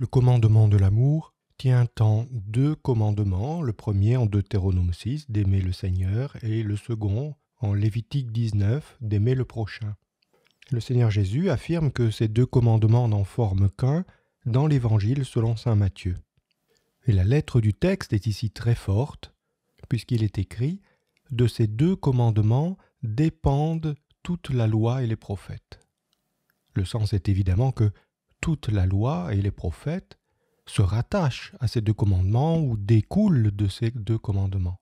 Le commandement de l'amour tient en deux commandements, le premier en Deutéronome 6 d'aimer le Seigneur et le second en Lévitique 19 d'aimer le prochain. Le Seigneur Jésus affirme que ces deux commandements n'en forment qu'un dans l'Évangile selon Saint Matthieu. Et la lettre du texte est ici très forte, puisqu'il est écrit De ces deux commandements dépendent toute la loi et les prophètes. Le sens est évidemment que toute la loi et les prophètes se rattachent à ces deux commandements ou découlent de ces deux commandements.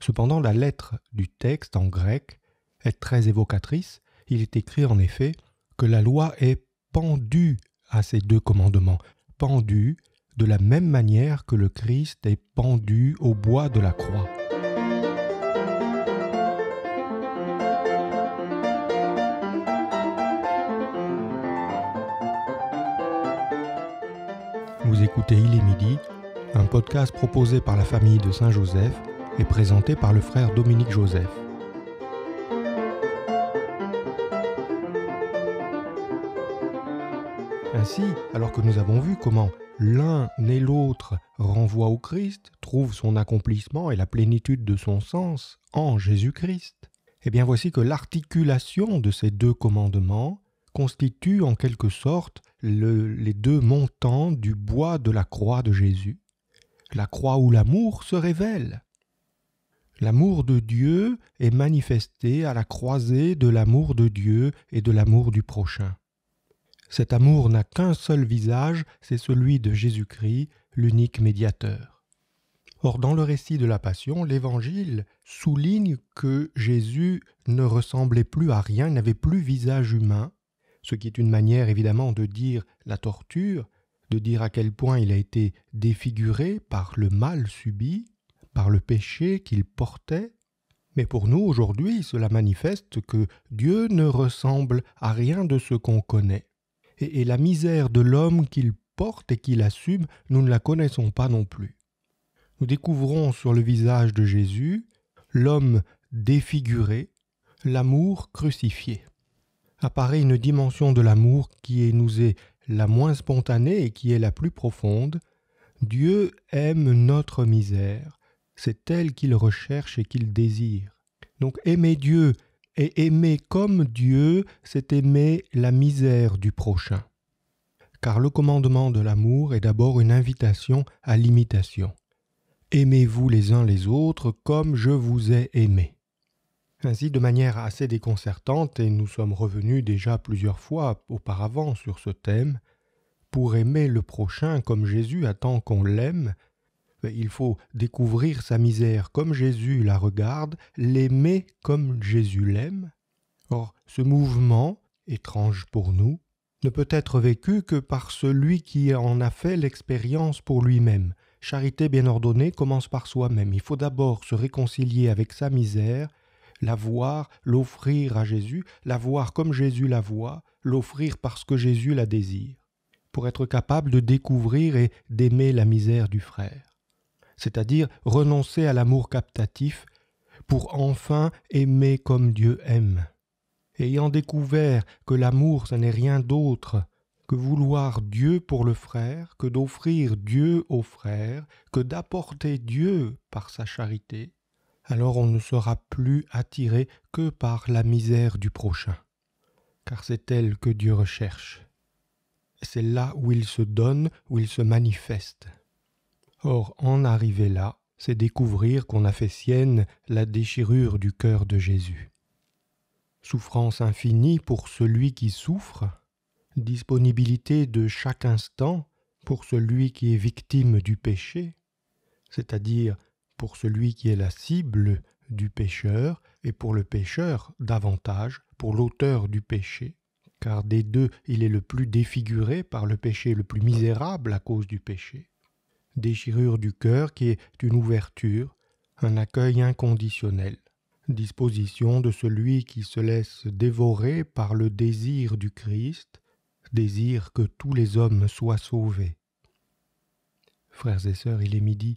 Cependant, la lettre du texte en grec est très évocatrice. Il est écrit en effet que la loi est pendue à ces deux commandements, pendue de la même manière que le Christ est pendu au bois de la croix. Vous écoutez Il est midi, un podcast proposé par la famille de Saint-Joseph et présenté par le frère Dominique Joseph. Ainsi, alors que nous avons vu comment l'un et l'autre renvoient au Christ, trouvent son accomplissement et la plénitude de son sens en Jésus-Christ, eh bien voici que l'articulation de ces deux commandements constitue en quelque sorte les deux montants du bois de la croix de Jésus, la croix où l'amour se révèle. L'amour de Dieu est manifesté à la croisée de l'amour de Dieu et de l'amour du prochain. Cet amour n'a qu'un seul visage, c'est celui de Jésus-Christ, l'unique médiateur. Or, dans le récit de la Passion, l'Évangile souligne que Jésus ne ressemblait plus à rien, n'avait plus visage humain, ce qui est une manière évidemment de dire la torture, de dire à quel point il a été défiguré par le mal subi, par le péché qu'il portait. Mais pour nous, aujourd'hui, cela manifeste que Dieu ne ressemble à rien de ce qu'on connaît. Et, la misère de l'homme qu'il porte et qu'il assume, nous ne la connaissons pas non plus. Nous découvrons sur le visage de Jésus l'homme défiguré, l'amour crucifié apparaît une dimension de l'amour qui nous est la moins spontanée et qui est la plus profonde. Dieu aime notre misère, c'est elle qu'il recherche et qu'il désire. Donc aimer Dieu et aimer comme Dieu, c'est aimer la misère du prochain. Car le commandement de l'amour est d'abord une invitation à l'imitation. Aimez-vous les uns les autres comme je vous ai aimé. Ainsi, de manière assez déconcertante, et nous sommes revenus déjà plusieurs fois auparavant sur ce thème, pour aimer le prochain comme Jésus attend qu'on l'aime, il faut découvrir sa misère comme Jésus la regarde, l'aimer comme Jésus l'aime. Or, ce mouvement, étrange pour nous, ne peut être vécu que par celui qui en a fait l'expérience pour lui-même. Charité bien ordonnée commence par soi-même. Il faut d'abord se réconcilier avec sa misère la voir, l'offrir à Jésus, la voir comme Jésus la voit, l'offrir parce que Jésus la désire, pour être capable de découvrir et d'aimer la misère du frère, c'est-à-dire renoncer à l'amour captatif pour enfin aimer comme Dieu aime. Ayant découvert que l'amour, ce n'est rien d'autre que vouloir Dieu pour le frère, que d'offrir Dieu au frère, que d'apporter Dieu par sa charité, alors on ne sera plus attiré que par la misère du prochain, car c'est elle que Dieu recherche. C'est là où il se donne, où il se manifeste. Or, en arriver là, c'est découvrir qu'on a fait sienne la déchirure du cœur de Jésus. Souffrance infinie pour celui qui souffre, disponibilité de chaque instant pour celui qui est victime du péché, c'est-à-dire pour celui qui est la cible du pécheur, et pour le pécheur davantage, pour l'auteur du péché, car des deux il est le plus défiguré par le péché, le plus misérable à cause du péché. Déchirure du cœur qui est une ouverture, un accueil inconditionnel, disposition de celui qui se laisse dévorer par le désir du Christ, désir que tous les hommes soient sauvés. Frères et sœurs, il est midi